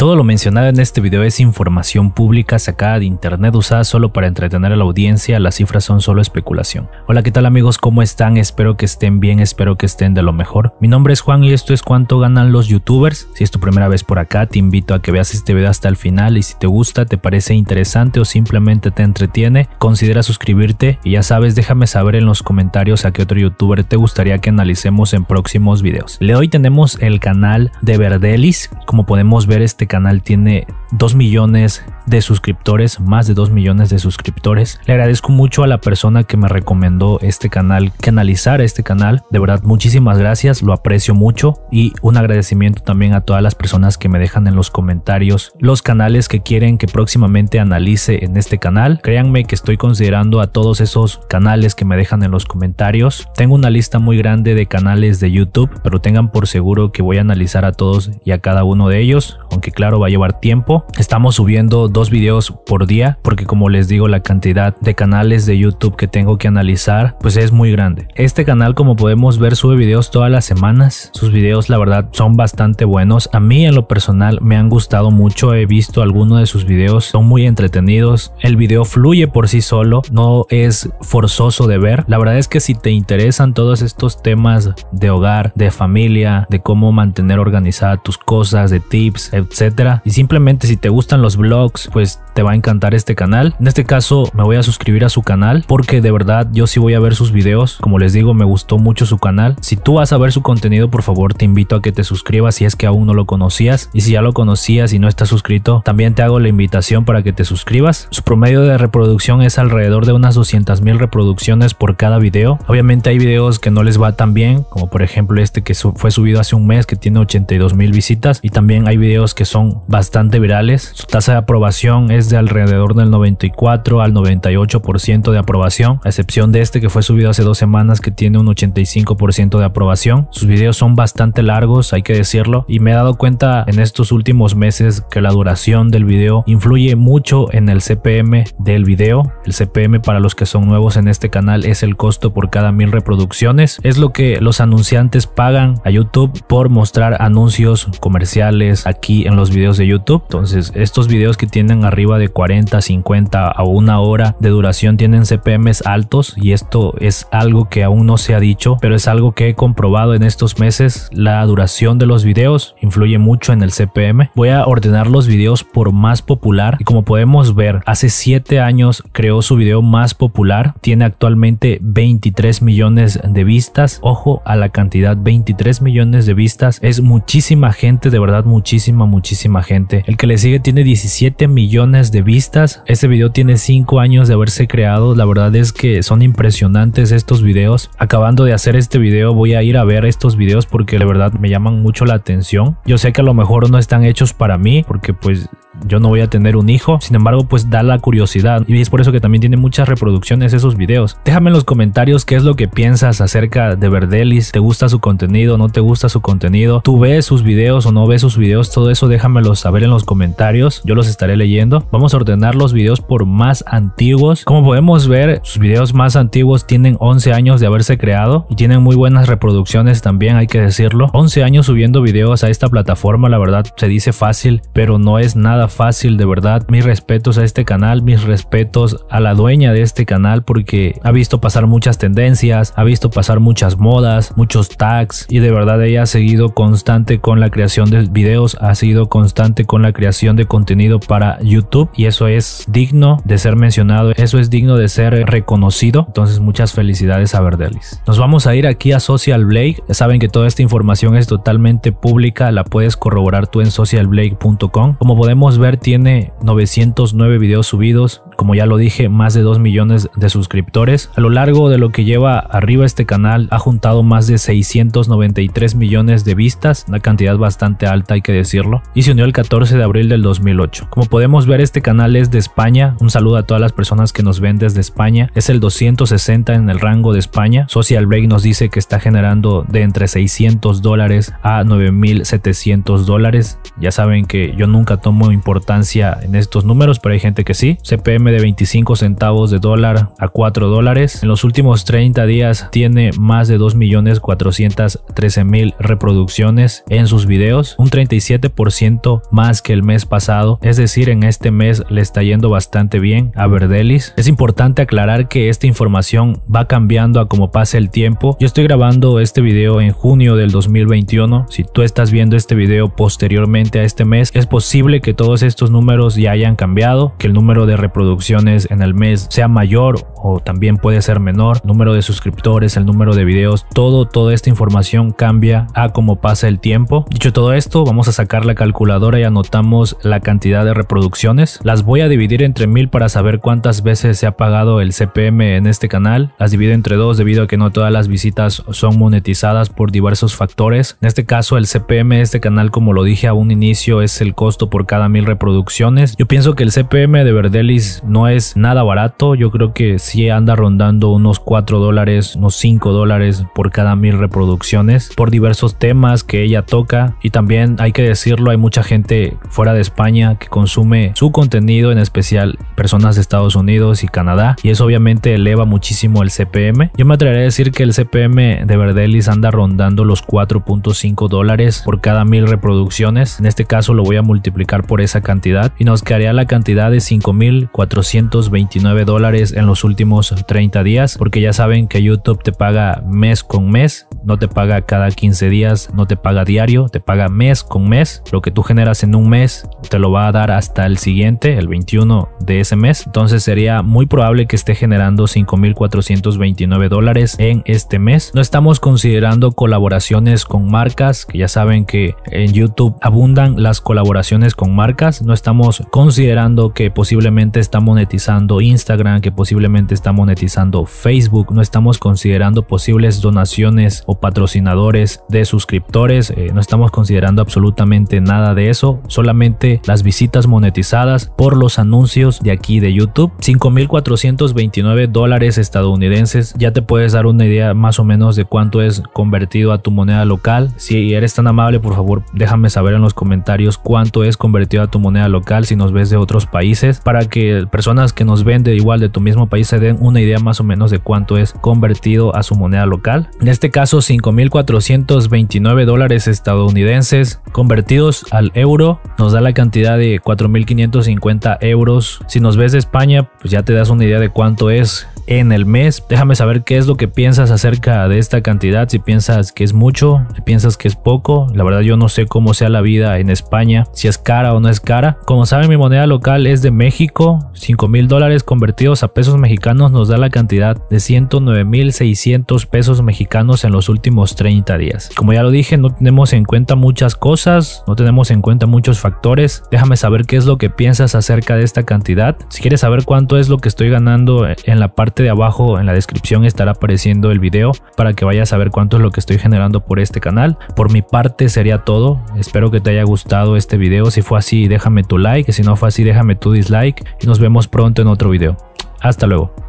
Todo lo mencionado en este video es información pública sacada de internet usada solo para entretener a la audiencia, las cifras son solo especulación. Hola, ¿qué tal amigos? ¿Cómo están? Espero que estén bien, espero que estén de lo mejor. Mi nombre es Juan y esto es cuánto ganan los youtubers. Si es tu primera vez por acá, te invito a que veas este video hasta el final y si te gusta, te parece interesante o simplemente te entretiene, considera suscribirte y ya sabes, déjame saber en los comentarios a qué otro youtuber te gustaría que analicemos en próximos videos. Le hoy tenemos el canal de Verdelis, como podemos ver este canal, canal tiene 2 millones de suscriptores, más de 2 millones de suscriptores. Le agradezco mucho a la persona que me recomendó este canal, que analizara este canal. De verdad, muchísimas gracias, lo aprecio mucho y un agradecimiento también a todas las personas que me dejan en los comentarios los canales que quieren que próximamente analice en este canal. Créanme que estoy considerando a todos esos canales que me dejan en los comentarios. Tengo una lista muy grande de canales de YouTube, pero tengan por seguro que voy a analizar a todos y a cada uno de ellos, aunque claro va a llevar tiempo Estamos subiendo dos videos por día porque como les digo la cantidad de canales de YouTube que tengo que analizar pues es muy grande. Este canal como podemos ver sube videos todas las semanas. Sus videos la verdad son bastante buenos. A mí en lo personal me han gustado mucho. He visto algunos de sus videos. Son muy entretenidos. El video fluye por sí solo. No es forzoso de ver. La verdad es que si te interesan todos estos temas de hogar, de familia, de cómo mantener organizadas tus cosas, de tips, etcétera Y simplemente si te gustan los vlogs, pues te va a encantar este canal. En este caso me voy a suscribir a su canal porque de verdad yo sí voy a ver sus videos. Como les digo, me gustó mucho su canal. Si tú vas a ver su contenido, por favor te invito a que te suscribas si es que aún no lo conocías. Y si ya lo conocías y no estás suscrito, también te hago la invitación para que te suscribas. Su promedio de reproducción es alrededor de unas 200 mil reproducciones por cada video. Obviamente hay videos que no les va tan bien, como por ejemplo este que fue subido hace un mes que tiene 82 mil visitas. Y también hay videos que son bastante virales su tasa de aprobación es de alrededor del 94 al 98% de aprobación, a excepción de este que fue subido hace dos semanas que tiene un 85% de aprobación. Sus videos son bastante largos, hay que decirlo, y me he dado cuenta en estos últimos meses que la duración del video influye mucho en el CPM del video. El CPM para los que son nuevos en este canal es el costo por cada mil reproducciones. Es lo que los anunciantes pagan a YouTube por mostrar anuncios comerciales aquí en los videos de YouTube estos videos que tienen arriba de 40, 50 a una hora de duración tienen CPMs altos y esto es algo que aún no se ha dicho, pero es algo que he comprobado en estos meses. La duración de los videos influye mucho en el CPM. Voy a ordenar los videos por más popular y como podemos ver, hace 7 años creó su video más popular. Tiene actualmente 23 millones de vistas. Ojo a la cantidad, 23 millones de vistas. Es muchísima gente, de verdad muchísima, muchísima gente. El que les sigue tiene 17 millones de vistas. Este video tiene 5 años de haberse creado. La verdad es que son impresionantes estos videos. Acabando de hacer este video voy a ir a ver estos videos porque la verdad me llaman mucho la atención. Yo sé que a lo mejor no están hechos para mí porque pues yo no voy a tener un hijo. Sin embargo, pues da la curiosidad y es por eso que también tiene muchas reproducciones esos videos. Déjame en los comentarios qué es lo que piensas acerca de Verdelis. ¿Te gusta su contenido? ¿No te gusta su contenido? ¿Tú ves sus videos o no ves sus videos? Todo eso déjamelo saber en los comentarios. Yo los estaré leyendo. Vamos a ordenar los videos por más antiguos. Como podemos ver, sus videos más antiguos tienen 11 años de haberse creado y tienen muy buenas reproducciones también, hay que decirlo. 11 años subiendo videos a esta plataforma, la verdad se dice fácil, pero no es nada fácil, de verdad. Mis respetos a este canal, mis respetos a la dueña de este canal porque ha visto pasar muchas tendencias, ha visto pasar muchas modas, muchos tags y de verdad ella ha seguido constante con la creación de videos, ha sido constante con la creación de contenido para YouTube y eso es digno de ser mencionado, eso es digno de ser reconocido. Entonces muchas felicidades a Verdelis. Nos vamos a ir aquí a Social Blake. saben que toda esta información es totalmente pública, la puedes corroborar tú en socialblake.com. Como podemos ver tiene 909 videos subidos, como ya lo dije, más de 2 millones de suscriptores. A lo largo de lo que lleva arriba este canal ha juntado más de 693 millones de vistas, una cantidad bastante alta hay que decirlo, y se unió el 14 de abril del 2008. Como podemos ver este canal es de España, un saludo a todas las personas que nos ven desde España, es el 260 en el rango de España, Social Break nos dice que está generando de entre 600 dólares a 9.700 dólares, ya saben que yo nunca tomo importancia en estos números, pero hay gente que sí, CPM de 25 centavos de dólar a 4 dólares. En los últimos 30 días tiene más de 2.413.000 reproducciones en sus videos, un 37% más que el mes pasado. Es decir, en este mes le está yendo bastante bien a Verdelis. Es importante aclarar que esta información va cambiando a como pase el tiempo. Yo estoy grabando este video en junio del 2021. Si tú estás viendo este video posteriormente a este mes, es posible que todos estos números ya hayan cambiado, que el número de reproducciones en el mes sea mayor o también puede ser menor, número de suscriptores, el número de videos, todo, toda esta información cambia a como pasa el tiempo. Dicho todo esto, vamos a sacar la calculadora y anotamos la cantidad de reproducciones. Las voy a dividir entre mil para saber cuántas veces se ha pagado el CPM en este canal. Las divido entre dos debido a que no todas las visitas son monetizadas por diversos factores. En este caso, el CPM de este canal, como lo dije a un inicio, es el costo por cada mil reproducciones. Yo pienso que el CPM de Verdelis no es nada barato. Yo creo que anda rondando unos 4 dólares, unos 5 dólares por cada mil reproducciones, por diversos temas que ella toca. Y también hay que decirlo, hay mucha gente fuera de España que consume su contenido, en especial personas de Estados Unidos y Canadá. Y eso obviamente eleva muchísimo el CPM. Yo me atrevería a decir que el CPM de Verdelis anda rondando los 4.5 dólares por cada mil reproducciones. En este caso lo voy a multiplicar por esa cantidad y nos quedaría la cantidad de 5.429 dólares en los últimos 30 días, porque ya saben que YouTube te paga mes con mes, no te paga cada 15 días, no te paga diario, te paga mes con mes. Lo que tú generas en un mes te lo va a dar hasta el siguiente, el 21 de ese mes. Entonces sería muy probable que esté generando 5.429 dólares en este mes. No estamos considerando colaboraciones con marcas, que ya saben que en YouTube abundan las colaboraciones con marcas. No estamos considerando que posiblemente está monetizando Instagram, que posiblemente está monetizando Facebook, no estamos considerando posibles donaciones o patrocinadores de suscriptores, eh, no estamos considerando absolutamente nada de eso, solamente las visitas monetizadas por los anuncios de aquí de YouTube. 5.429 dólares estadounidenses, ya te puedes dar una idea más o menos de cuánto es convertido a tu moneda local. Si eres tan amable, por favor, déjame saber en los comentarios cuánto es convertido a tu moneda local si nos ves de otros países, para que personas que nos ven de igual de tu mismo país se den una idea más o menos de cuánto es convertido a su moneda local. En este caso 5.429 dólares estadounidenses convertidos al euro nos da la cantidad de 4.550 euros. Si nos ves de España, pues ya te das una idea de cuánto es en el mes. Déjame saber qué es lo que piensas acerca de esta cantidad, si piensas que es mucho, si piensas que es poco. La verdad yo no sé cómo sea la vida en España, si es cara o no es cara. Como saben mi moneda local es de México, 5 mil dólares convertidos a pesos mexicanos nos da la cantidad de 109.600 pesos mexicanos en los últimos 30 días. Como ya lo dije, no tenemos en cuenta muchas cosas, no tenemos en cuenta muchos factores. Déjame saber qué es lo que piensas acerca de esta cantidad. Si quieres saber cuánto es lo que estoy ganando, en la parte de abajo en la descripción estará apareciendo el video para que vayas a ver cuánto es lo que estoy generando por este canal. Por mi parte sería todo. Espero que te haya gustado este video. Si fue así, déjame tu like. Si no fue así, déjame tu dislike. Y nos vemos pronto en otro video. Hasta luego.